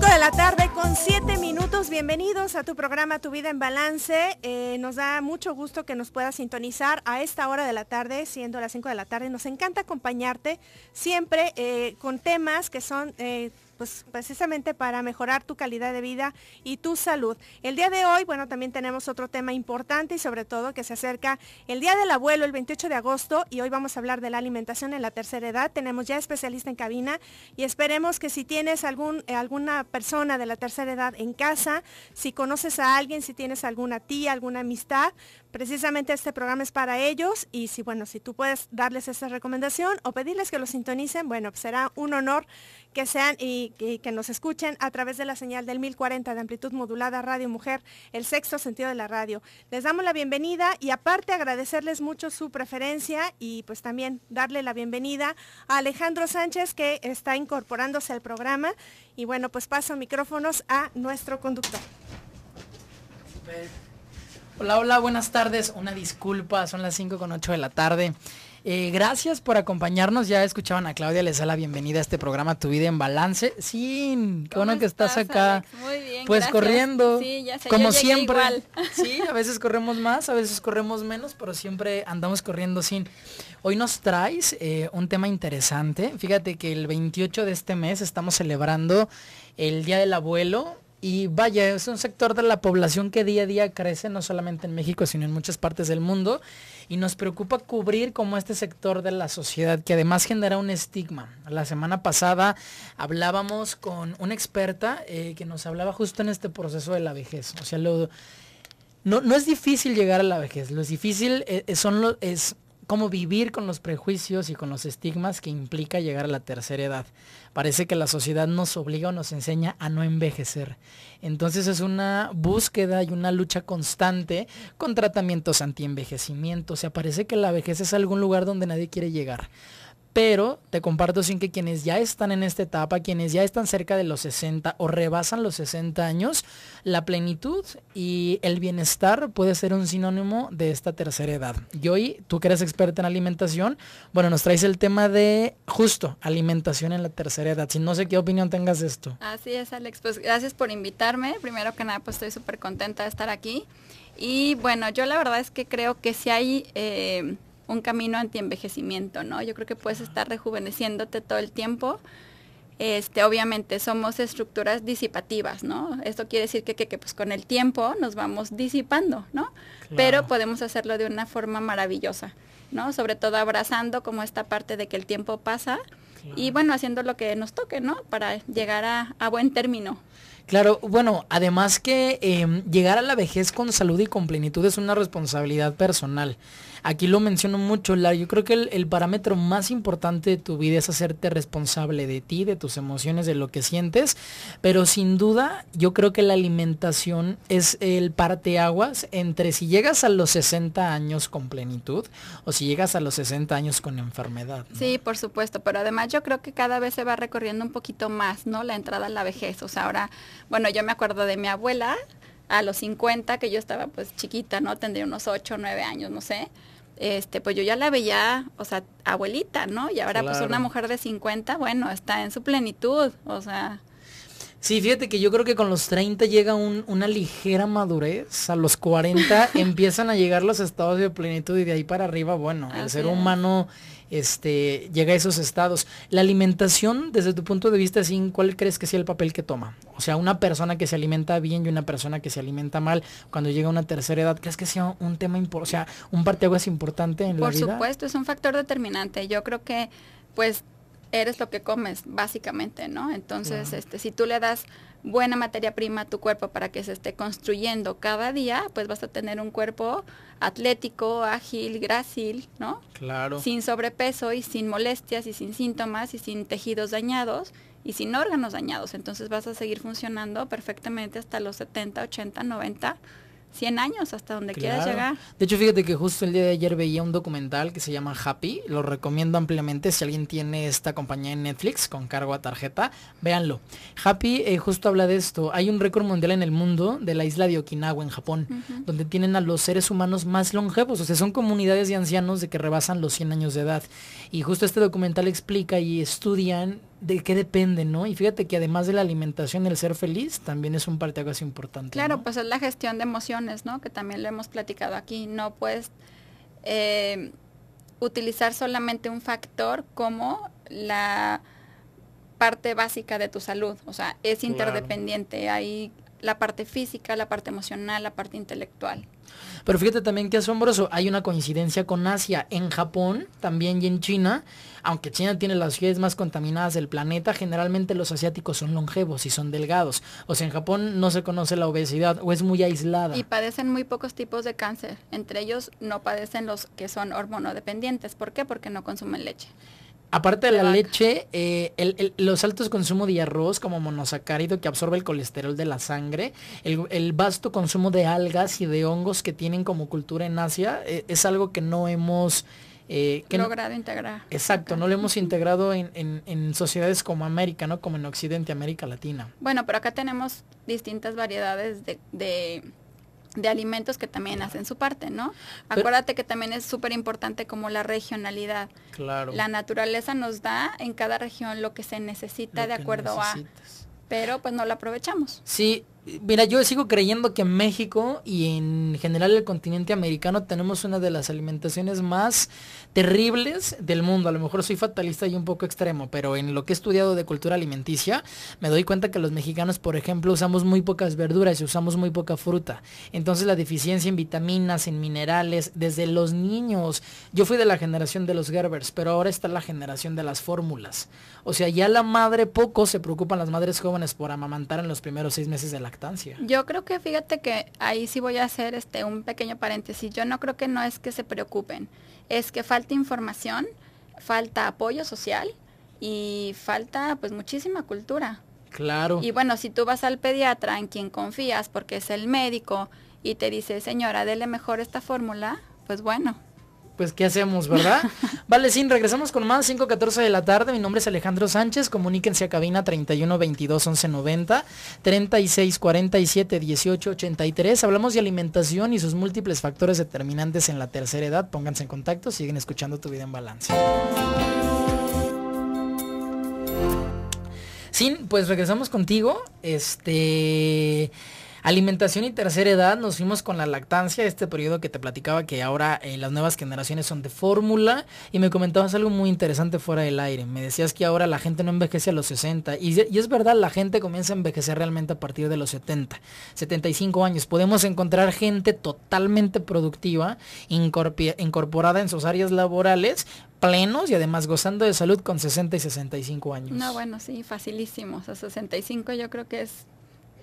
5 de la tarde con 7 minutos. Bienvenidos a tu programa Tu Vida en Balance. Eh, nos da mucho gusto que nos puedas sintonizar a esta hora de la tarde, siendo las 5 de la tarde. Nos encanta acompañarte siempre eh, con temas que son eh, pues precisamente para mejorar tu calidad de vida y tu salud. El día de hoy, bueno, también tenemos otro tema importante y sobre todo que se acerca el Día del Abuelo, el 28 de agosto, y hoy vamos a hablar de la alimentación en la tercera edad. Tenemos ya especialista en cabina y esperemos que si tienes algún, eh, alguna persona de la tercera edad en casa, si conoces a alguien, si tienes alguna tía, alguna amistad, Precisamente este programa es para ellos y si bueno, si tú puedes darles esta recomendación o pedirles que lo sintonicen, bueno, será un honor que sean y, que nos escuchen a través de la señal del 1040 de amplitud modulada Radio Mujer, el sexto sentido de la radio. Les damos la bienvenida y aparte agradecerles mucho su preferencia y pues también darle la bienvenida a Alejandro Sánchez que está incorporándose al programa y bueno, pues paso micrófonos a nuestro conductor. Hola, hola, buenas tardes. Una disculpa, son las 5 con 8 de la tarde. Eh, gracias por acompañarnos. Ya escuchaban a Claudia les da la bienvenida a este programa Tu Vida en Balance. Sí, qué bueno que estás, acá. Pues corriendo. como siempre. Sí, a veces corremos más, a veces corremos menos, pero siempre andamos corriendo sin. Hoy nos traes eh, un tema interesante. Fíjate que el 28 de este mes estamos celebrando el Día del Abuelo y vaya, es un sector de la población que día a día crece, no solamente en México, sino en muchas partes del mundo. Y nos preocupa cubrir como este sector de la sociedad, que además genera un estigma. La semana pasada hablábamos con una experta eh, que nos hablaba justo en este proceso de la vejez. O sea, no, no, es difícil llegar a la vejez. Lo difícil eh, eh, son es cómo vivir con los prejuicios y con los estigmas que implica llegar a la tercera edad parece que la sociedad nos obliga o nos enseña a no envejecer. Entonces es una búsqueda y una lucha constante con tratamientos anti-envejecimiento. O sea, parece que la vejez es algún lugar donde nadie quiere llegar. Pero te comparto sin que quienes ya están en esta etapa, quienes ya están cerca de los 60 o rebasan los 60 años, la plenitud y el bienestar puede ser un sinónimo de esta tercera edad. Y hoy, tú que eres experta en alimentación, bueno, nos traes el tema de justo alimentación en la tercera edad. Si no sé qué opinión tengas de esto. Así es, Alex. Pues gracias por invitarme. Primero que nada, pues estoy súper contenta de estar aquí. Y bueno, yo la verdad es que creo que si hay... Eh, un camino antienvejecimiento ¿no? Yo creo que puedes estar rejuveneciéndote todo el tiempo. Este, obviamente somos estructuras disipativas, ¿no? Esto quiere decir que, que, pues con el tiempo nos vamos disipando, ¿no? Pero podemos hacerlo de una forma maravillosa, ¿no? Sobre todo abrazando como esta parte de que el tiempo pasa y bueno, haciendo lo que nos toque, ¿no? Para llegar a, a buen término. Claro, bueno, además que em, llegar a la vejez con salud y con plenitud es una responsabilidad personal. Aquí lo menciono mucho, Lar. Yo creo que el, parámetro más importante de tu vida es hacerte responsable de ti, de tus emociones, de lo que sientes. Pero sin duda, yo creo que la alimentación es el parteaguas entre si llegas a los 60 años con plenitud o si llegas a los 60 años con enfermedad. Sí, por supuesto. Pero además yo creo que cada vez se va recorriendo un poquito más, ¿no? La entrada a la vejez. O sea, ahora, bueno, yo me acuerdo de mi abuela a los 50, que yo estaba pues chiquita, ¿no? Tendría unos 8, 9 años, no sé este, pues yo ya la veía, o sea, abuelita, ¿no? Y ahora pues una mujer de 50, bueno, está en su plenitud, o sea. Sí, fíjate que yo creo que con los 30 llega una ligera madurez, a los 40 empiezan a llegar los estados de plenitud y de ahí para arriba, bueno, el ser humano este, llega a esos estados. La alimentación, desde tu punto de vista, sin ¿cuál crees que sea el papel que toma? O sea, una persona que se alimenta bien y una persona que se alimenta mal, cuando llega a una tercera edad, ¿crees que sea un tema importante, o sea, un es importante en la Por supuesto, es un factor determinante. Yo creo que, pues, eres lo que comes, básicamente, ¿no? Entonces, este, si tú le das buena materia prima a tu cuerpo para que se esté construyendo cada día, pues vas a tener un cuerpo atlético, ágil, grácil, ¿no? Claro. Sin sobrepeso y sin molestias y sin síntomas y sin tejidos dañados y sin órganos dañados. Entonces vas a seguir funcionando perfectamente hasta los 70, 80, 90 100 años hasta donde quieras llegar. De hecho, fíjate que justo el día de ayer veía un documental que se llama Happy. Lo recomiendo ampliamente. Si alguien tiene esta compañía en Netflix con cargo a tarjeta, véanlo. Happy eh, justo habla de esto. Hay un récord mundial en el mundo de la isla de Okinawa, en Japón, donde tienen a los seres humanos más longevos. O sea, son comunidades de ancianos de que rebasan los 100 años de edad. Y justo este documental explica y estudian de qué depende, ¿no? Y fíjate que además de la alimentación, el ser feliz también es un parte así importante. Claro, pues es la gestión de emociones, ¿no? Que también lo hemos platicado aquí. No puedes eh, utilizar solamente un factor como la parte básica de tu salud. O sea, es interdependiente la parte física, la parte emocional, la parte intelectual. Pero fíjate también qué asombroso, hay una coincidencia con Asia, en Japón también y en China, aunque China tiene las ciudades más contaminadas del planeta, generalmente los asiáticos son longevos y son delgados. O sea, en Japón no se conoce la obesidad o es muy aislada. Y padecen muy pocos tipos de cáncer, entre ellos no padecen los que son hormonodependientes. ¿Por qué? Porque no consumen leche. Aparte de la leche, eh, los altos consumo de arroz como monosacárido que absorbe el colesterol de la sangre, el, vasto consumo de algas y de hongos que tienen como cultura en Asia, eh, es algo que no hemos... Eh, logrado integrar. Exacto, no lo hemos integrado en, sociedades como América, ¿no? Como en Occidente, América Latina. Bueno, pero acá tenemos distintas variedades de de alimentos que también hacen su parte, ¿no? Acuérdate que también es súper importante como la regionalidad. Claro. La naturaleza nos da en cada región lo que se necesita de acuerdo a... Pero pues no lo aprovechamos. Sí, Mira, yo sigo creyendo que en México y en general el continente americano tenemos una de las alimentaciones más terribles del mundo. A lo mejor soy fatalista y un poco extremo, pero en lo que he estudiado de cultura alimenticia, me doy cuenta que los mexicanos, por ejemplo, usamos muy pocas verduras y usamos muy poca fruta. Entonces la deficiencia en vitaminas, en minerales, desde los niños. Yo fui de la generación de los Gerbers, pero ahora está la generación de las fórmulas. O sea, ya la madre poco se preocupan las madres jóvenes por amamantar en los primeros seis meses de la yo creo que fíjate que ahí sí voy a hacer este un pequeño paréntesis. Yo no creo que no es que se preocupen, es que falta información, falta apoyo social y falta pues muchísima cultura. Claro. Y bueno, si tú vas al pediatra en quien confías porque es el médico y te dice, "Señora, dele mejor esta fórmula", pues bueno, pues ¿qué hacemos, verdad? vale, sin regresamos con más, 5.14 de la tarde. Mi nombre es Alejandro Sánchez. Comuníquense a cabina 31 22 11 90 36 47 18 83. Hablamos de alimentación y sus múltiples factores determinantes en la tercera edad. Pónganse en contacto, siguen escuchando tu vida en balance. Sin, pues regresamos contigo. Este. Alimentación y tercera edad, nos fuimos con la lactancia, este periodo que te platicaba que ahora eh, las nuevas generaciones son de fórmula y me comentabas algo muy interesante fuera del aire. Me decías que ahora la gente no envejece a los 60 y, es verdad, la gente comienza a envejecer realmente a partir de los 70, 75 años. Podemos encontrar gente totalmente productiva, incorporada en sus áreas laborales, plenos y además gozando de salud con 60 y 65 años. No, bueno, sí, facilísimo O sea, 65 yo creo que es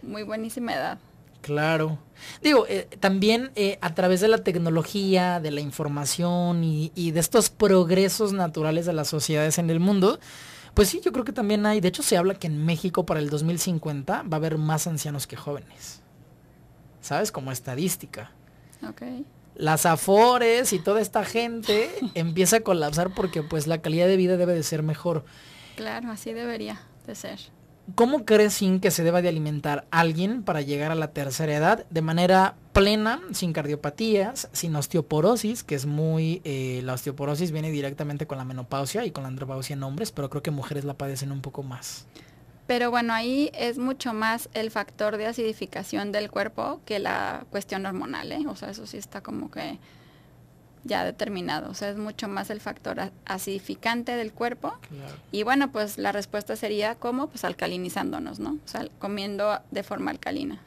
muy buenísima edad. Claro. Digo, eh, también eh, a través de la tecnología, de la información y, y, de estos progresos naturales de las sociedades en el mundo, pues sí, yo creo que también hay, de hecho se habla que en México para el 2050 va a haber más ancianos que jóvenes, ¿sabes? Como estadística. Ok. Las afores y toda esta gente empieza a colapsar porque pues la calidad de vida debe de ser mejor. Claro, así debería de ser. ¿Cómo crees, Sin, que se deba de alimentar alguien para llegar a la tercera edad de manera plena, sin cardiopatías, sin osteoporosis, que es muy... Eh, la osteoporosis viene directamente con la menopausia y con la andropausia en hombres, pero creo que mujeres la padecen un poco más. Pero bueno, ahí es mucho más el factor de acidificación del cuerpo que la cuestión hormonal, ¿eh? O sea, eso sí está como que ya determinado. O sea, es mucho más el factor acidificante del cuerpo. Y bueno, pues la respuesta sería ¿cómo? Pues alcalinizándonos, ¿no? O sea, comiendo de forma alcalina.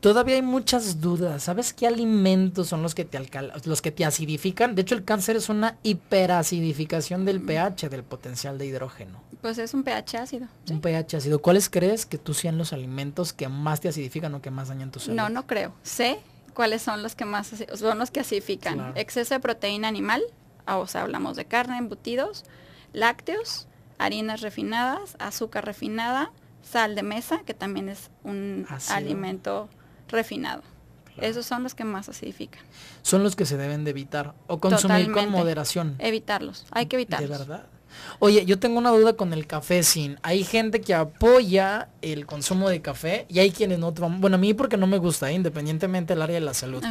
Todavía hay muchas dudas. ¿Sabes qué alimentos son los que te los que te acidifican? De hecho, el cáncer es una hiperacidificación del mm. pH, del potencial de hidrógeno. Pues es un pH ácido. Un pH ácido. ¿Cuáles crees que tú sean los alimentos que más te acidifican o que más dañan tu salud? No, no creo. Sé cuáles son los que más son los que acidifican? Exceso de proteína animal, ah, o sea, hablamos de carne, embutidos, lácteos, harinas refinadas, azúcar refinada, sal de mesa, que también es un alimento refinado. Esos son los que más acidifican. Son los que se deben de evitar o consumir con moderación. Evitarlos, hay que evitarlos. ¿De verdad? Oye, yo tengo una duda con el café sin. Hay gente que apoya el consumo de café y hay quienes no. Bueno, a mí porque no me gusta, ¿eh? independientemente del área de la salud.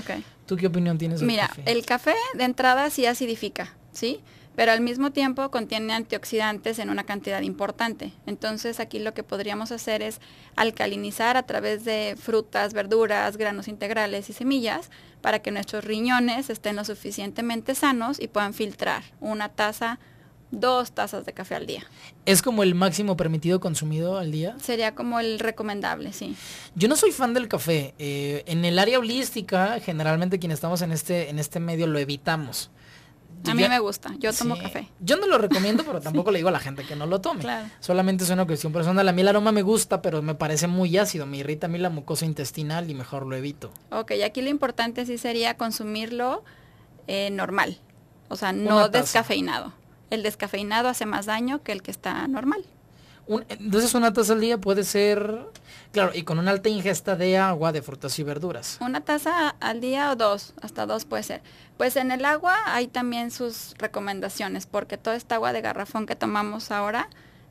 ¿Tú qué opinión tienes? Mira, café? el café de entrada sí acidifica, ¿sí? Pero al mismo tiempo contiene antioxidantes en una cantidad importante. Entonces aquí lo que podríamos hacer es alcalinizar a través de frutas, verduras, granos integrales y semillas para que nuestros riñones estén lo suficientemente sanos y puedan filtrar una taza dos tazas de café al día. ¿Es como el máximo permitido consumido al día? Sería como el recomendable, sí. Yo no soy fan del café. Eh, en el área holística, generalmente quienes estamos en este, en este medio lo evitamos. A mí me gusta, yo tomo café. Yo no lo recomiendo, pero tampoco le digo a la gente que no lo tome. Solamente es una cuestión personal. A mí el aroma me gusta, pero me parece muy ácido. Me irrita a mí la mucosa intestinal y mejor lo evito. Ok, aquí lo importante sí sería consumirlo eh, normal. O sea, no descafeinado el descafeinado hace más daño que el que está normal. entonces una taza al día puede ser, claro, y con una alta ingesta de agua, de frutas y verduras. Una taza al día o dos, hasta dos puede ser. Pues en el agua hay también sus recomendaciones, porque toda esta agua de garrafón que tomamos ahora,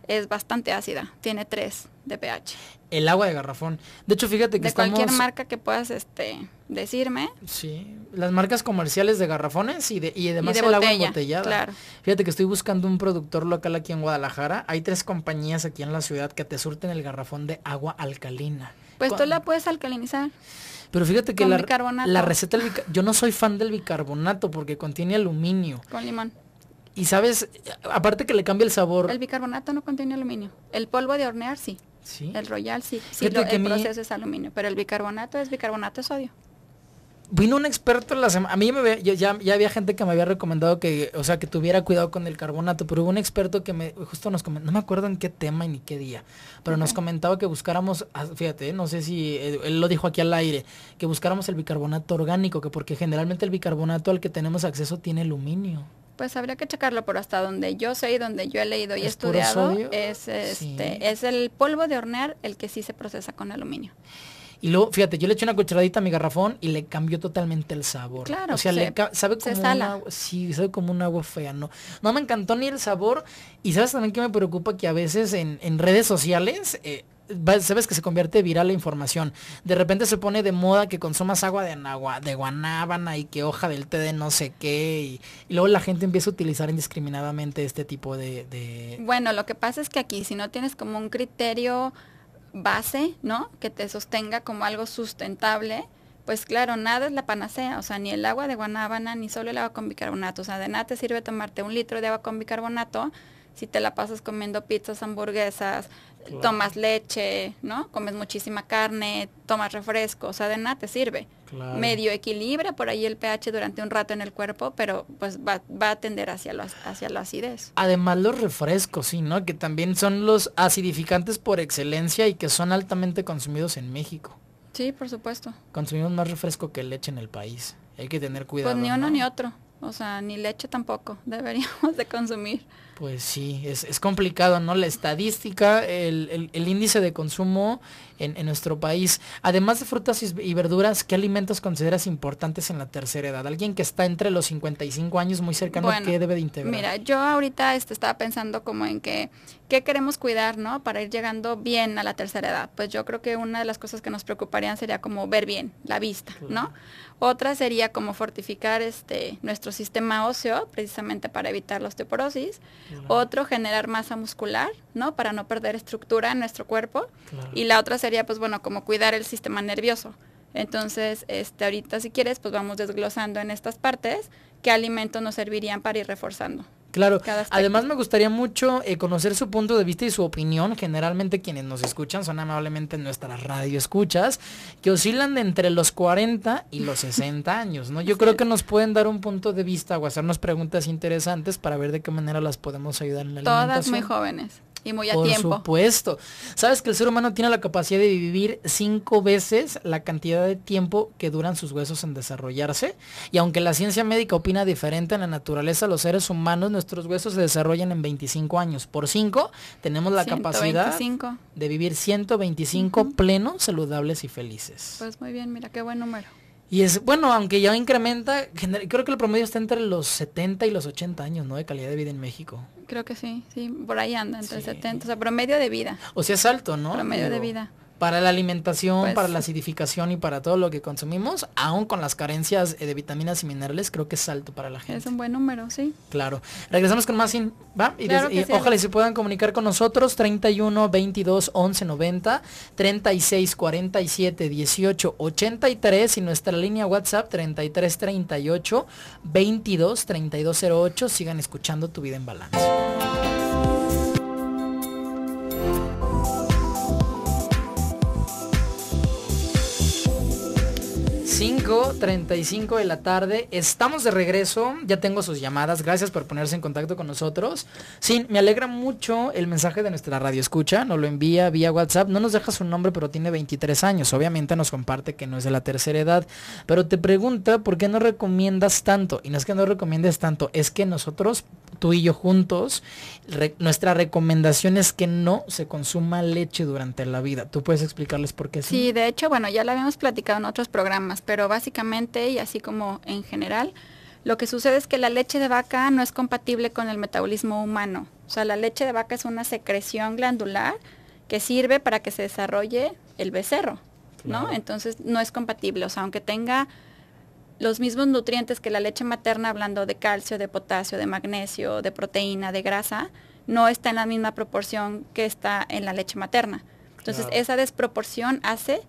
es bastante ácida, tiene 3 de pH. El agua de garrafón. De hecho, fíjate que de cualquier marca que puedas este decirme. Sí, las marcas comerciales de garrafones y de y además el agua embotellada. Fíjate que estoy buscando un productor local aquí en Guadalajara. Hay tres compañías aquí en la ciudad que te surten el garrafón de agua alcalina. Pues tú la puedes alcalinizar. Pero fíjate que la, la receta del yo no soy fan del bicarbonato porque contiene aluminio. Con limón. Y sabes, aparte que le cambia el sabor. El bicarbonato no contiene aluminio. El polvo de hornear sí. Sí. El royal sí. sí lo, el proceso es aluminio, pero el bicarbonato es bicarbonato de sodio. Vino un experto la semana. A mí me ya, ya, había gente que me había recomendado que, o sea, que tuviera cuidado con el carbonato, pero hubo un experto que me justo nos comentó, no me acuerdo en qué tema ni qué día, pero nos comentaba que buscáramos, ah, fíjate, no sé si él, eh, él lo dijo aquí al aire, que buscáramos el bicarbonato orgánico, que porque generalmente el bicarbonato al que tenemos acceso tiene aluminio. Pues habría que checarlo, pero hasta donde yo sé y donde yo he leído y estudiado, es, este, es el polvo de hornear el que sí se procesa con aluminio. Y luego, fíjate, yo le eché una cucharadita a mi garrafón y le cambió totalmente el sabor. Claro, o sea, sabe como se una, sí, sabe como un agua fea, no. No me encantó ni el sabor. Y sabes también que me preocupa que a veces en, en redes sociales eh, sabes que se convierte viral la información. De repente se pone de moda que consumas agua de, de guanábana y que hoja del té de no sé qué. Y, luego la gente empieza a utilizar indiscriminadamente este tipo de, de, Bueno, lo que pasa es que aquí si no tienes como un criterio base, ¿no? Que te sostenga como algo sustentable, pues claro, nada es la panacea, o sea, ni el agua de guanábana, ni solo el agua con bicarbonato. O sea, de nada te sirve tomarte un litro de agua con bicarbonato si te la pasas comiendo pizzas, hamburguesas, tomas leche, ¿no? Comes muchísima carne, tomas refresco, o sea, de nada te sirve. Medio equilibra por ahí el pH durante un rato en el cuerpo, pero pues va, a tender hacia, lo, hacia la acidez. Además los refrescos, sí, ¿no? Que también son los acidificantes por excelencia y que son altamente consumidos en México. Sí, por supuesto. Consumimos más refresco que leche en el país. Hay que tener cuidado. Pues ni uno ni otro. O sea, ni leche tampoco deberíamos de consumir. Pues sí, es, complicado, ¿no? La estadística, el, índice de consumo en, nuestro país. Además de frutas y, verduras, ¿qué alimentos consideras importantes en la tercera edad? Alguien que está entre los 55 años muy cercano, ¿qué debe de integrar? Mira, yo ahorita este, estaba pensando como en que, ¿qué queremos cuidar, ¿no? Para ir llegando bien a la tercera edad. Pues yo creo que una de las cosas que nos preocuparían sería como ver bien la vista, ¿no? Otra sería como fortificar este, nuestro sistema óseo, precisamente para evitar la osteoporosis. Otro, generar masa muscular, ¿no? Para no perder estructura en nuestro cuerpo. Y la otra sería, pues bueno, como cuidar el sistema nervioso. Entonces, este, ahorita si quieres, pues vamos desglosando en estas partes qué alimentos nos servirían para ir reforzando. Claro. Además me gustaría mucho eh, conocer su punto de vista y su opinión. Generalmente quienes nos escuchan son amablemente nuestras radio escuchas, que oscilan entre los 40 y los 60 años, ¿no? Yo creo que nos pueden dar un punto de vista o hacernos preguntas interesantes para ver de qué manera las podemos ayudar en la Todas muy jóvenes. Y muy a tiempo. Por supuesto. Sabes que el ser humano tiene la capacidad de vivir cinco veces la cantidad de tiempo que duran sus huesos en desarrollarse. Y aunque la ciencia médica opina diferente en la naturaleza, los seres humanos, nuestros huesos se desarrollan en 25 años. Por cinco, tenemos la capacidad de vivir 125 plenos, saludables y felices. Pues muy bien, mira qué buen número. Y es, bueno, aunque ya incrementa, creo que el promedio está entre los 70 y los 80 años, ¿no? De calidad de vida en México. Creo que sí, sí, por ahí anda, entre 70, o sea, promedio de vida. O sea, es alto, ¿no? Promedio de vida para la alimentación, pues para la acidificación y para todo lo que consumimos, aún con las carencias eh, de vitaminas y minerales, creo que es alto para la gente. Es un buen número, sí. Claro. Regresamos con más, ¿va? Y, y ojalá se puedan comunicar con nosotros, 31 22 11 90, 36 47 18 83 y nuestra línea WhatsApp 33 38 22 32 08. Sigan escuchando Tu Vida en Balance. 35 de la tarde. Estamos de regreso. Ya tengo sus llamadas. Gracias por ponerse en contacto con nosotros. Sí, me alegra mucho el mensaje de nuestra radio escucha. Nos lo envía vía WhatsApp. No nos deja su nombre, pero tiene 23 años. Obviamente nos comparte que no es de la tercera edad. Pero te pregunta por qué no recomiendas tanto. Y no es que no recomiendes tanto. Es que nosotros, tú y yo juntos, nuestra recomendación es que no se consuma leche durante la vida. ¿Tú puedes explicarles por qué sí? Sí, de hecho, bueno, ya lo habíamos platicado en otros programas, pero va básicamente y así como en general, lo que sucede es que la leche de vaca no es compatible con el metabolismo humano. O sea, la leche de vaca es una secreción glandular que sirve para que se desarrolle el becerro, ¿no? Entonces no es compatible. O sea, aunque tenga los mismos nutrientes que la leche materna, hablando de calcio, de potasio, de magnesio, de proteína, de grasa, no está en la misma proporción que está en la leche materna. Entonces esa desproporción hace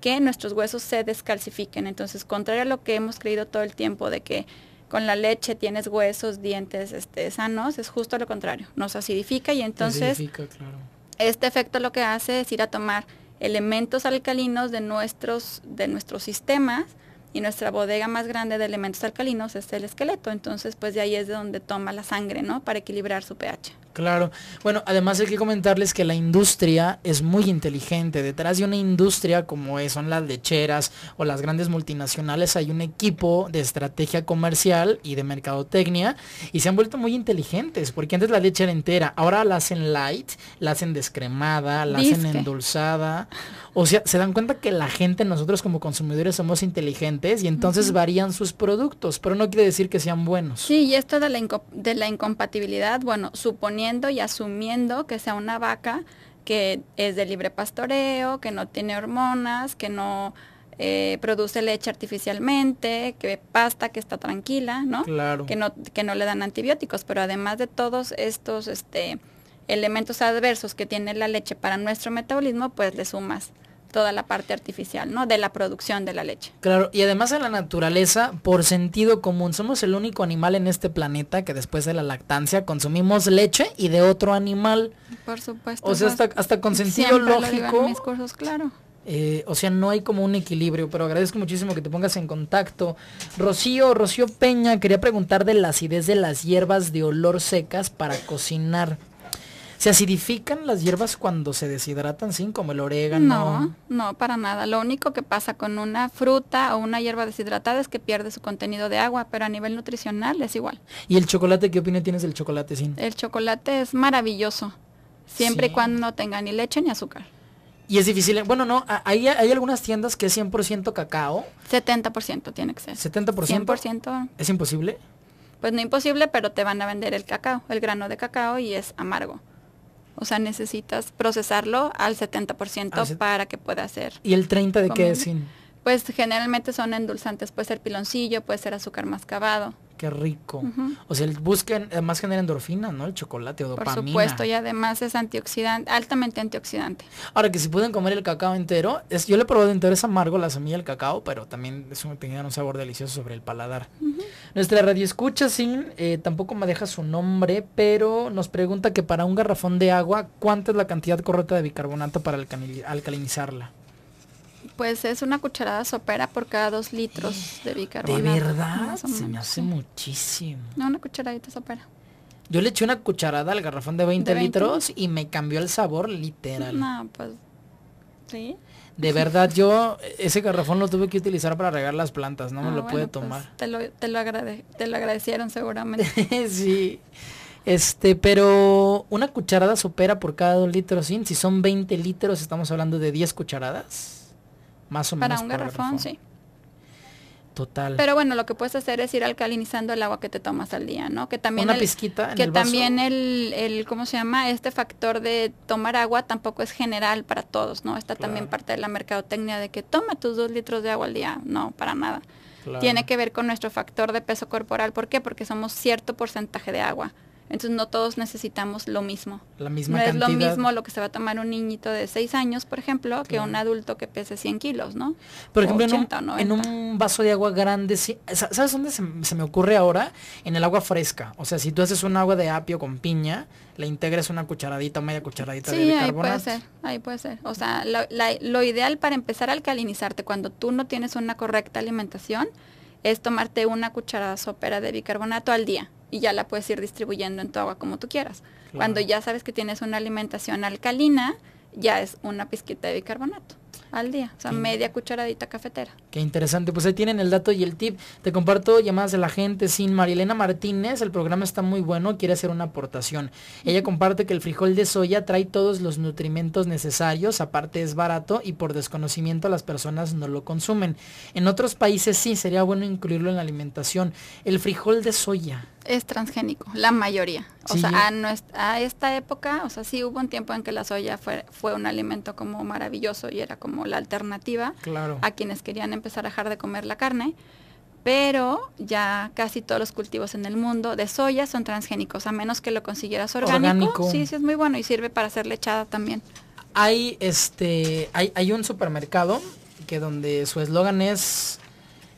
que nuestros huesos se descalcifiquen. Entonces, contrario a lo que hemos creído todo el tiempo de que con la leche tienes huesos, dientes este, sanos, es justo lo contrario. Nos acidifica y entonces este efecto lo que hace es ir a tomar elementos alcalinos de nuestros, de nuestros sistemas y nuestra bodega más grande de elementos alcalinos es el esqueleto. Entonces, pues de ahí es de donde toma la sangre, ¿no? Para equilibrar su pH. Claro. Bueno, además hay que comentarles que la industria es muy inteligente. Detrás de una industria como es son las lecheras o las grandes multinacionales hay un equipo de estrategia comercial y de mercadotecnia y se han vuelto muy inteligentes porque antes la leche era entera, ahora la hacen light, la hacen descremada, la hacen endulzada. O sea, se dan cuenta que la gente, nosotros como consumidores somos inteligentes y entonces varían sus productos, pero no quiere decir que sean buenos. Sí, y esto de la, de la incompatibilidad, bueno, suponía y asumiendo que sea una vaca que es de libre pastoreo, que no tiene hormonas, que no eh, produce leche artificialmente, que pasta, que está tranquila, ¿no? Que no, que no le dan antibióticos, pero además de todos estos este, elementos adversos que tiene la leche para nuestro metabolismo, pues le sumas toda la parte artificial, ¿no? De la producción de la leche. Claro, y además en la naturaleza, por sentido común, somos el único animal en este planeta que después de la lactancia consumimos leche y de otro animal. Por supuesto. O sea, pues, hasta, con sentido lógico. claro. Eh, o sea, no hay como un equilibrio, pero agradezco muchísimo que te pongas en contacto. Rocío, Rocío Peña, quería preguntar de la acidez de las hierbas de olor secas para cocinar. ¿Se acidifican las hierbas cuando se deshidratan, sin como el orégano? No, no, para nada. Lo único que pasa con una fruta o una hierba deshidratada es que pierde su contenido de agua, pero a nivel nutricional es igual. ¿Y el chocolate? ¿Qué opinión tienes del chocolate, sin? El chocolate es maravilloso, siempre y cuando no tenga ni leche ni azúcar. Y es difícil. Bueno, no, hay, hay algunas tiendas que es 100% cacao. 70% tiene que ser. 70%. 100%. ¿Es imposible? Pues no imposible, pero te van a vender el cacao, el grano de cacao y es amargo. O sea, necesitas procesarlo al 70% para que pueda ser. ¿Y el 30 de qué es? Pues generalmente son endulzantes, puede ser piloncillo, puede ser azúcar mascabado qué rico. O sea, el busquen, además eh, genera endorfina, ¿no? El chocolate o dopamina. Por supuesto, y además es antioxidante, altamente antioxidante. Ahora que si pueden comer el cacao entero, es, yo le probé entero, es amargo la semilla del cacao, pero también es un, tenía un sabor delicioso sobre el paladar. Nuestra radio escucha, sin, eh, tampoco me deja su nombre, pero nos pregunta que para un garrafón de agua, ¿cuánta es la cantidad correcta de bicarbonato para alcalinizarla? Pues es una cucharada sopera por cada dos litros de bicarbonato. ¿De verdad? Se me hace muchísimo. No, una cucharadita sopera. Yo le eché una cucharada al garrafón de 20, litros y me cambió el sabor literal. No, pues. Sí. De verdad, yo ese garrafón lo tuve que utilizar para regar las plantas, no me ah, lo pude pues, tomar. te, lo, te, te lo agradecieron seguramente. sí. Este, pero una cucharada sopera por cada dos litros, ¿sí? si son 20 litros, estamos hablando de 10 cucharadas. Más o para menos. para un garrafón, sí. Total. Pero bueno, lo que puedes hacer es ir alcalinizando el agua que te tomas al día, ¿no? Que también Una el, que también el, ¿cómo se llama? Este factor de tomar agua tampoco es general para todos, ¿no? Está también parte de la mercadotecnia de que toma tus dos litros de agua al día, no, para nada. Tiene que ver con nuestro factor de peso corporal, ¿por qué? Porque somos cierto porcentaje de agua. Entonces no todos necesitamos lo mismo. La misma no es lo mismo lo que se va a tomar un niñito de 6 años, por ejemplo, que un adulto que pese 100 kilos, ¿no? Por ejemplo, en, un, vaso de agua grande, si, ¿sabes dónde se, me ocurre ahora? En el agua fresca. O sea, si tú haces un agua de apio con piña, le integras una cucharadita, media cucharadita de bicarbonato. Ahí puede ser, ahí puede ser. O sea, lo, lo ideal para empezar a alcalinizarte cuando tú no tienes una correcta alimentación es tomarte una cucharada sopera de bicarbonato al día y ya la puedes ir distribuyendo en tu agua como tú quieras. Cuando ya sabes que tienes una alimentación alcalina, ya es una pizquita de bicarbonato al día, o sea, media cucharadita cafetera. Qué interesante, pues ahí tienen el dato y el tip. Te comparto llamadas de la gente sin Marilena Martínez, el programa está muy bueno, quiere hacer una aportación. Ella comparte que el frijol de soya trae todos los nutrimentos necesarios, aparte es barato y por desconocimiento las personas no lo consumen. En otros países sí, sería bueno incluirlo en la alimentación. El frijol de soya es transgénico, la mayoría. O sea, a, esta época, o sea, sí hubo un tiempo en que la soya fue, fue un alimento como maravilloso y era como la alternativa a quienes querían empezar a dejar de comer la carne. Pero ya casi todos los cultivos en el mundo de soya son transgénicos, a menos que lo consiguieras orgánico. orgánico. Sí, sí es muy bueno y sirve para hacer lechada también. Hay este, hay, hay un supermercado que donde su eslogan es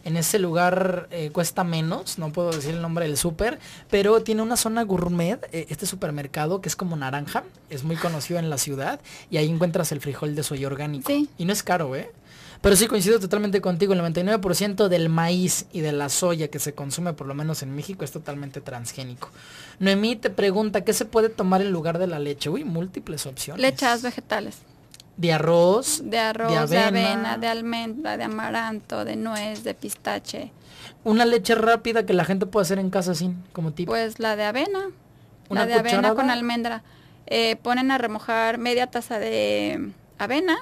en ese lugar eh, cuesta menos, no puedo decir el nombre del súper, pero tiene una zona gourmet, eh, este supermercado que es como naranja, es muy conocido en la ciudad y ahí encuentras el frijol de soya orgánico. Y no es caro, ¿eh? Pero sí coincido totalmente contigo, el 99% del maíz y de la soya que se consume, por lo menos en México, es totalmente transgénico. Noemí te pregunta, ¿qué se puede tomar en lugar de la leche? Uy, múltiples opciones. Lechas vegetales de arroz, de arroz, de avena, de, almendra, de amaranto, de nuez, de pistache. Una leche rápida que la gente puede hacer en casa sin, como tipo. Pues la de avena, ¿Una la de avena con almendra. Eh, ponen a remojar media taza de avena,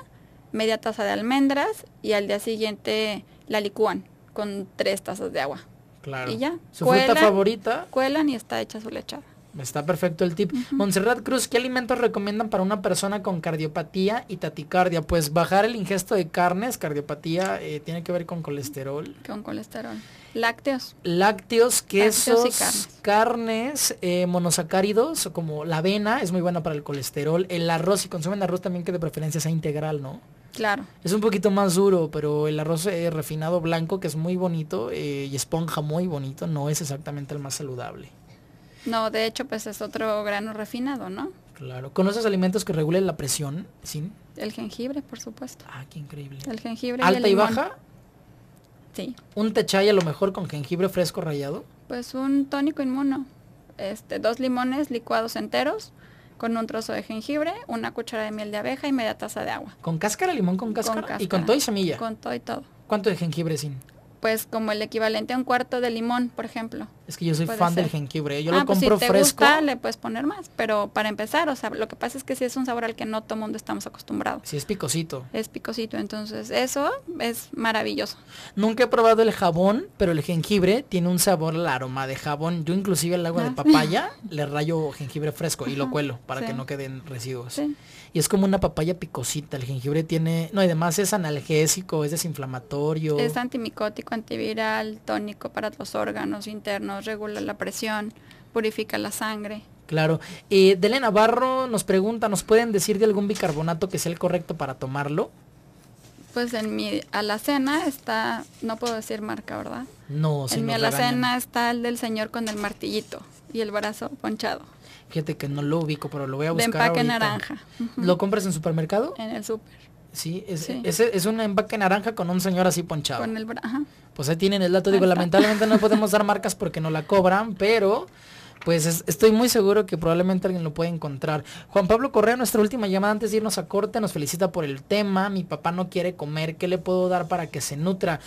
media taza de almendras y al día siguiente la licúan con tres tazas de agua. Claro. Y ya. Su favorita. Cuelan y está hecha su lechada. Está perfecto el tip. Monserrat Cruz, ¿qué alimentos recomiendan para una persona con cardiopatía y taticardia? Pues bajar el ingesto de carnes, cardiopatía eh, tiene que ver con colesterol. Con colesterol. Lácteos. Lácteos, quesos, carnes, eh, monosacáridos, como la avena, es muy buena para el colesterol. El arroz, si consumen arroz también que de preferencia sea integral, ¿no? Claro. Es un poquito más duro, pero el arroz eh, refinado blanco, que es muy bonito y esponja muy bonito, no es exactamente el más saludable. No, de hecho, pues es otro grano refinado, ¿no? Claro. ¿Conoces alimentos que regulen la presión? ¿Sí? El jengibre, por supuesto. Ah, qué increíble. El jengibre. ¿Alta y, baja? Sí. ¿Un techay a lo mejor con jengibre fresco rallado? Pues un tónico inmuno. Este, dos limones licuados enteros con un trozo de jengibre, una cuchara de miel de abeja y media taza de agua. ¿Con cáscara, limón con cáscara? Con cáscara. ¿Y con todo y semilla? Con todo y todo. ¿Cuánto de jengibre sin? pues como el equivalente a un cuarto de limón, por ejemplo. Es que yo soy fan del jengibre, yo lo ah, pues compro si te fresco. Gusta, le puedes poner más, pero para empezar, o sea, lo que pasa es que sí es un sabor al que no todo mundo estamos acostumbrados. Sí es picosito. Es picosito, entonces eso es maravilloso. Nunca he probado el jabón, pero el jengibre tiene un sabor el aroma de jabón. Yo inclusive el agua de ah. papaya le rayo jengibre fresco y lo cuelo para que no queden residuos. Sí y es como una papaya picosita. El jengibre tiene, no, además es analgésico, es desinflamatorio. Es antimicótico, antiviral, tónico para los órganos internos, regula la presión, purifica la sangre. Claro. Y eh, Dele Navarro nos pregunta, ¿nos pueden decir de algún bicarbonato que sea el correcto para tomarlo? Pues en mi alacena está, no puedo decir marca, ¿verdad? No, En mi alacena está el del señor con el martillito y el brazo ponchado. Fíjate que no lo ubico, pero lo voy a buscar. De empaque naranja. ¿Lo compras en supermercado? En el super. Sí, Ese es, un empaque naranja con un señor así ponchado. Con el brazo. Pues ahí tienen el dato. Digo, lamentablemente no podemos dar marcas porque no la cobran, pero pues estoy muy seguro que probablemente alguien lo puede encontrar. Juan Pablo Correa, nuestra última llamada antes de irnos a corte, nos felicita por el tema. Mi papá no quiere comer, ¿qué le puedo dar para que se nutra?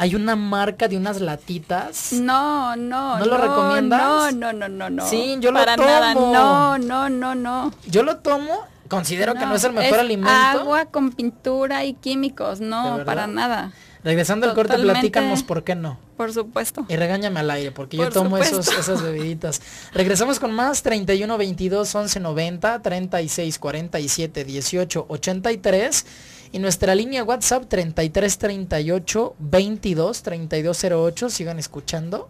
hay una marca de unas latitas. No, no. ¿No, lo recomiendas? No, no, no, no, no. Sí, yo lo tomo. Nada. No, no, no, no. Yo lo tomo considero que no es el mejor alimento. Agua con pintura y químicos, no, para nada. Regresando al corte, platícanos por qué no. Por supuesto. Y regáñame al aire, porque yo tomo esas bebiditas. Regresamos con más, 31 22 11 90, 36 47 18 83. Y nuestra línea WhatsApp 3338 22 3208. Sigan escuchando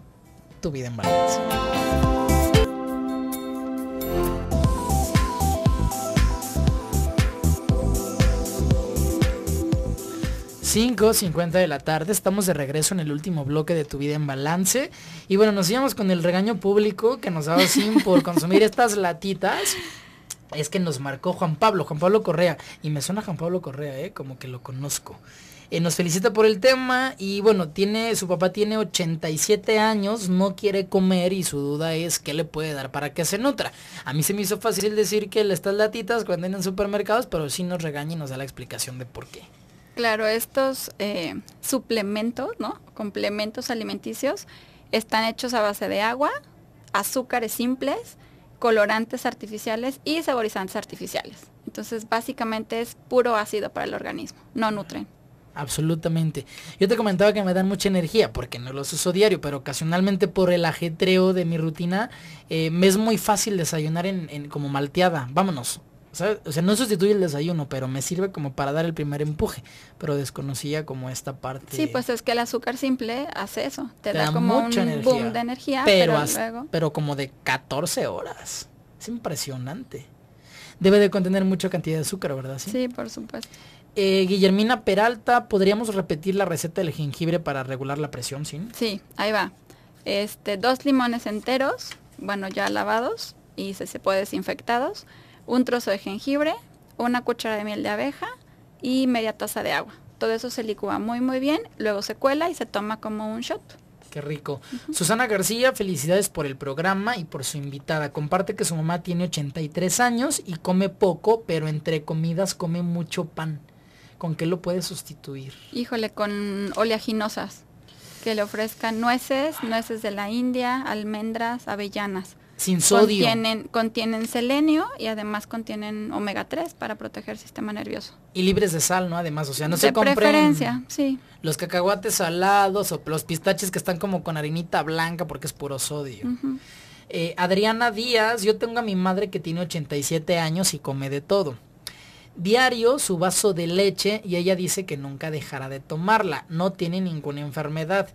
tu vida en balance. 5.50 de la tarde, estamos de regreso en el último bloque de Tu Vida en Balance. Y bueno, nos íbamos con el regaño público que nos dado Sim por consumir estas latitas es que nos marcó Juan Pablo, Juan Pablo Correa. Y me suena Juan Pablo Correa, eh, como que lo conozco. Eh, nos felicita por el tema y bueno, tiene, su papá tiene 87 años, no quiere comer y su duda es qué le puede dar para que se nutra. A mí se me hizo fácil decir que le estas latitas cuando en supermercados, pero sí nos regaña y nos da la explicación de por qué. Claro, estos eh, suplementos, ¿no? Complementos alimenticios están hechos a base de agua, azúcares simples, colorantes artificiales y saborizantes artificiales. Entonces, básicamente es puro ácido para el organismo, no nutren. Absolutamente. Yo te comentaba que me dan mucha energía porque no los uso diario, pero ocasionalmente por el ajetreo de mi rutina eh, me es muy fácil desayunar en, en como malteada. Vámonos, o sea, no sustituye el desayuno, pero me sirve como para dar el primer empuje. Pero desconocía como esta parte. Sí, pues es que el azúcar simple hace eso. Te, da, como un boom de energía, pero, pero como de 14 horas. Es impresionante. Debe de contener mucha cantidad de azúcar, ¿verdad? Sí, por supuesto. Eh, Guillermina Peralta, ¿podríamos repetir la receta del jengibre para regular la presión, sí? Sí, ahí va. Este, dos limones enteros, bueno, ya lavados y se, se puede desinfectados un trozo de jengibre, una cuchara de miel de abeja y media taza de agua. Todo eso se licúa muy muy bien, luego se cuela y se toma como un shot. Qué rico. Susana García, felicidades por el programa y por su invitada. Comparte que su mamá tiene 83 años y come poco, pero entre comidas come mucho pan. ¿Con qué lo puede sustituir? Híjole, con oleaginosas. Que le ofrezcan nueces, nueces de la India, almendras, avellanas sin sodio. Contienen, contienen selenio y además contienen omega 3 para proteger el sistema nervioso. Y libres de sal, ¿no? Además, o sea, no se compren preferencia, sí. Los cacahuates salados o los pistaches que están como con harinita blanca porque es puro sodio. Eh, Adriana Díaz, yo tengo a mi madre que tiene 87 años y come de todo. Diario su vaso de leche y ella dice que nunca dejará de tomarla, no tiene ninguna enfermedad.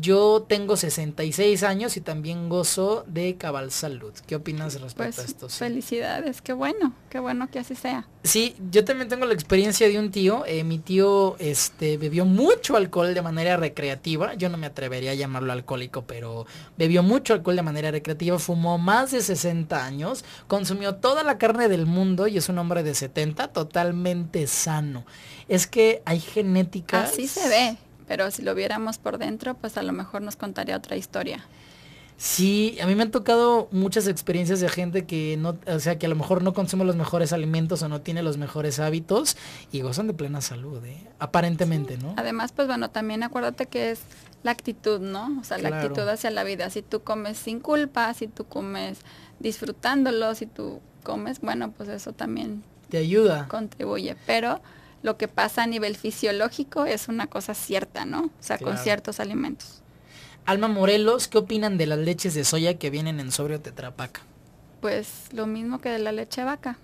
Yo tengo 66 años y también gozo de cabal salud. ¿Qué opinas pues, respecto a esto? Felicidades, qué bueno, qué bueno que así sea. Sí, yo también tengo la experiencia de un tío. Eh, mi tío este, bebió mucho alcohol de manera recreativa. Yo no me atrevería a llamarlo alcohólico, pero bebió mucho alcohol de manera recreativa. Fumó más de 60 años, consumió toda la carne del mundo y es un hombre de 70 totalmente sano. Es que hay genética. Así se ve pero si lo viéramos por dentro, pues a lo mejor nos contaría otra historia. Sí, a mí me han tocado muchas experiencias de gente que no, o sea, que a lo mejor no consume los mejores alimentos o no tiene los mejores hábitos y gozan de plena salud, ¿eh? aparentemente, ¿no? Además, pues bueno, también acuérdate que es la actitud, ¿no? O sea, la actitud hacia la vida. Si tú comes sin culpa, si tú comes disfrutándolo, si tú comes, bueno, pues eso también te ayuda. Contribuye, pero lo que pasa a nivel fisiológico es una cosa cierta, ¿no? O sea, con ciertos alimentos. Alma Morelos, ¿qué opinan de las leches de soya que vienen en sobrio tetrapaca? Pues lo mismo que de la leche vaca.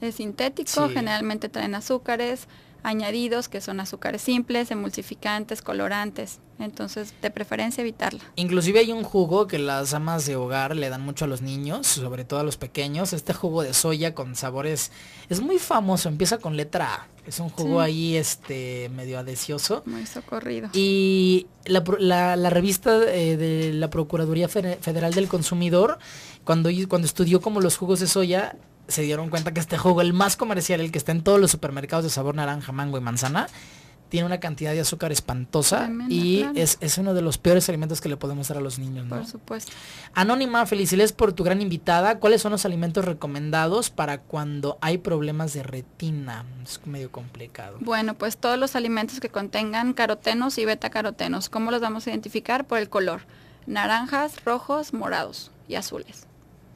Es sintético, generalmente traen azúcares añadidos que son azúcares simples, emulsificantes, colorantes. Entonces, de preferencia evitarla. Inclusive hay un jugo que las amas de hogar le dan mucho a los niños, sobre todo a los pequeños. Este jugo de soya con sabores es muy famoso, empieza con letra A. Es un jugo ahí este medio adecioso. Muy socorrido. Y la, revista eh, de la Procuraduría Federal del Consumidor, cuando, cuando estudió como los jugos de soya, se dieron cuenta que este jugo, el más comercial, el que está en todos los supermercados de sabor naranja, mango y manzana, tiene una cantidad de azúcar espantosa y es, uno de los peores alimentos que le podemos dar a los niños. ¿no? Por supuesto. Anónima, felicidades por tu gran invitada. ¿Cuáles son los alimentos recomendados para cuando hay problemas de retina? Es medio complicado. Bueno, pues todos los alimentos que contengan carotenos y beta-carotenos. ¿Cómo los vamos a identificar? Por el color. Naranjas, rojos, morados y azules.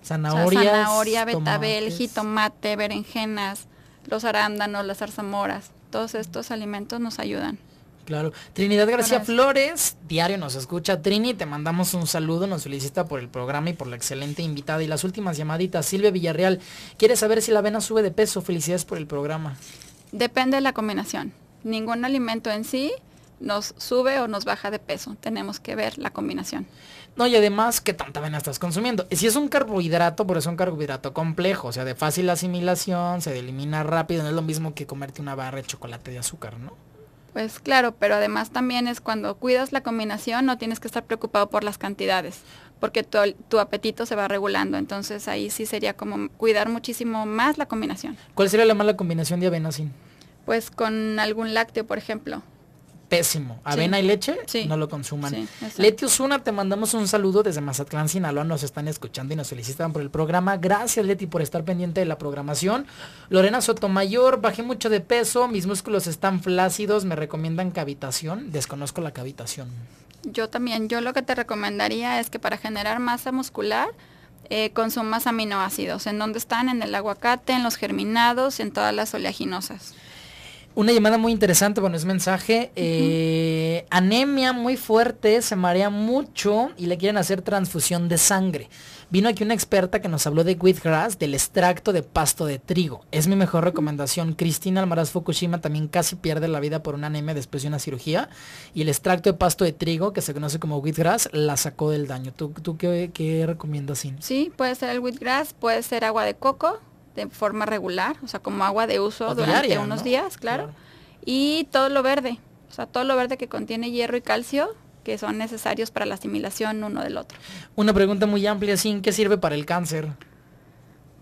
Zanahorias. zanahoria, betabel, jitomate, berenjenas, los arándanos, las zarzamoras todos estos alimentos nos ayudan. Claro. Trinidad García Flores, diario nos escucha. Trini, te mandamos un saludo, nos felicita por el programa y por la excelente invitada. Y las últimas llamaditas, Silvia Villarreal, quiere saber si la avena sube de peso. Felicidades por el programa. Depende de la combinación. Ningún alimento en sí nos sube o nos baja de peso. Tenemos que ver la combinación. No, y además, ¿qué tanta avena estás consumiendo? Si es un carbohidrato, pero es un carbohidrato complejo, o sea, de fácil asimilación, se elimina rápido, no es lo mismo que comerte una barra de chocolate de azúcar, ¿no? Pues claro, pero además también es cuando cuidas la combinación, no tienes que estar preocupado por las cantidades, porque tu, tu, apetito se va regulando. Entonces ahí sí sería como cuidar muchísimo más la combinación. ¿Cuál sería la mala combinación de avena sin? Pues con algún lácteo, por ejemplo pésimo. Avena y leche, no lo consuman. Leti Osuna, te mandamos un saludo desde Mazatlán, Sinaloa. Nos están escuchando y nos felicitan por el programa. Gracias, Leti, por estar pendiente de la programación. Lorena Sotomayor, bajé mucho de peso, mis músculos están flácidos, me recomiendan cavitación. Desconozco la cavitación. Yo también, yo lo que te recomendaría es que para generar masa muscular, eh, consumas aminoácidos. ¿En dónde están? En el aguacate, en los germinados, en todas las oleaginosas. Una llamada muy interesante, bueno, es mensaje. Eh, anemia muy fuerte, se marea mucho y le quieren hacer transfusión de sangre. Vino aquí una experta que nos habló de wheatgrass, del extracto de pasto de trigo. Es mi mejor recomendación. Cristina Almaraz Fukushima también casi pierde la vida por una anemia después de una cirugía. Y el extracto de pasto de trigo, que se conoce como wheatgrass, la sacó del daño. ¿Tú, qué, recomiendas, Sin? Sí, puede ser el wheatgrass, puede ser agua de coco, de forma regular, o sea, como agua de uso durante unos días, claro. Y todo lo verde, o sea, todo lo verde que contiene hierro y calcio, que son necesarios para la asimilación uno del otro. Una pregunta muy amplia, ¿sin qué sirve para el cáncer?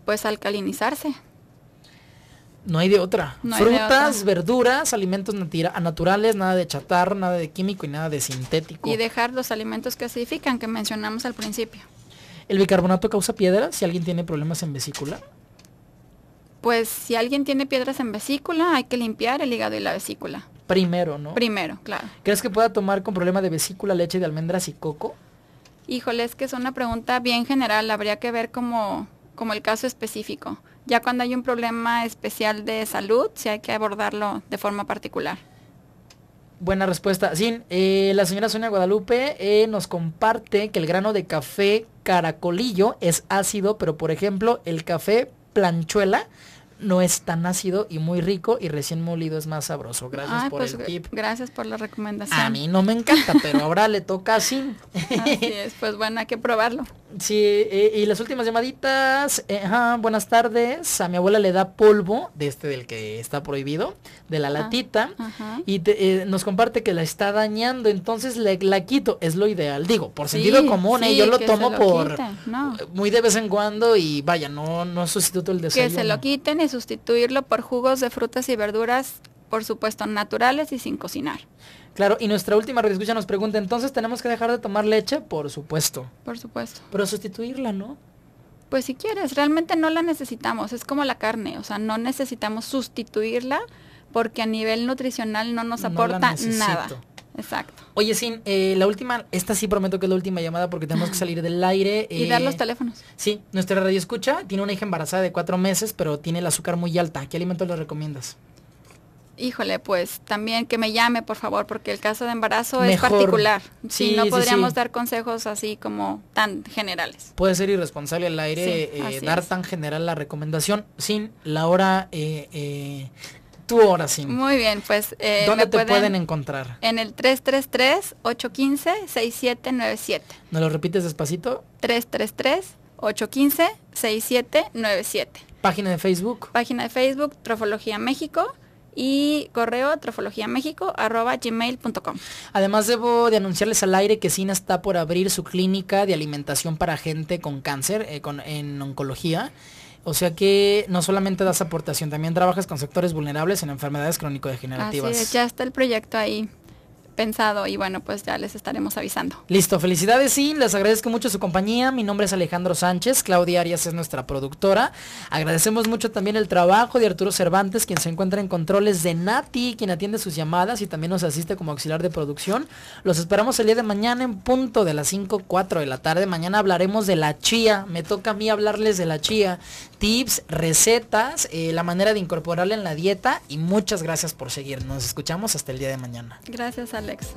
Pues alcalinizarse. No hay de otra. Frutas, verduras, alimentos naturales, nada de chatarra, nada de químico y nada de sintético. Y dejar los alimentos que acidifican que mencionamos al principio. ¿El bicarbonato causa piedra si alguien tiene problemas en vesícula? pues si alguien tiene piedras en vesícula, hay que limpiar el hígado y la vesícula. Primero, ¿no? Primero, claro. ¿Crees que pueda tomar con problema de vesícula leche de almendras y coco? Híjole, es que es una pregunta bien general, habría que ver como, como el caso específico. Ya cuando hay un problema especial de salud, sí hay que abordarlo de forma particular. Buena respuesta. Sí, eh, la señora Sonia Guadalupe eh, nos comparte que el grano de café caracolillo es ácido, pero por ejemplo el café planchuela no es tan ácido y muy rico y recién molido es más sabroso. Gracias por pues, el tip. Gracias por la recomendación. A mí no me encanta, pero ahora le toca así. Así pues bueno, hay que probarlo. Sí, eh, y las últimas llamaditas. Eh, buenas tardes. A mi abuela le da polvo, de este del que está prohibido, de la latita. Y eh, nos comparte que la está dañando, entonces le, la quito. Es lo ideal. Digo, por sentido común, yo lo tomo por muy de vez en cuando y vaya, no, no sustituto el desayuno. Que se lo quiten y sustituirlo por jugos de frutas y verduras por supuesto naturales y sin cocinar. Claro, y nuestra última escucha nos pregunta, entonces tenemos que dejar de tomar leche, por supuesto. Por supuesto. Pero sustituirla, ¿no? Pues si quieres, realmente no la necesitamos, es como la carne, o sea, no necesitamos sustituirla porque a nivel nutricional no nos aporta nada. Exacto. Oye, Sin, eh, la última, esta sí prometo que es la última llamada porque tenemos que salir del aire. y dar los eh, teléfonos. Sí, nuestra radio escucha, tiene una hija embarazada de cuatro meses, pero tiene el azúcar muy alta. ¿Qué alimento le recomiendas? híjole, pues también que me llame, por favor, porque el caso de embarazo es particular. Sí, no podríamos dar consejos así como tan generales. Puede ser irresponsable al aire eh, dar tan general la recomendación sin la hora eh, eh, tu hora, sí. Muy bien, pues... Eh, ¿Dónde te pueden, encontrar? En el 333-815-6797. ¿Nos lo repites despacito? 333-815-6797. ¿Página de Facebook? Página de Facebook, Trofología México y correo gmail.com. Además debo de anunciarles al aire que Sina está por abrir su clínica de alimentación para gente con cáncer eh, con, en oncología. O sea que no solamente das aportación, también trabajas con sectores vulnerables en enfermedades crónico-degenerativas. ya está el proyecto ahí pensado y bueno, pues ya les estaremos avisando. Listo, felicidades y les agradezco mucho su compañía. Mi nombre es Alejandro Sánchez, Claudia Arias es nuestra productora. Agradecemos mucho también el trabajo de Arturo Cervantes, quien se encuentra en controles de Nati, quien atiende sus llamadas y también nos asiste como auxiliar de producción. Los esperamos el día de mañana en punto de las 5, 4 de la tarde. Mañana hablaremos de la chía. Me toca a mí hablarles de la chía tips, recetas, eh, la manera de incorporarla en la dieta y muchas gracias por seguir. Nos escuchamos hasta el día de mañana. Gracias, Alex.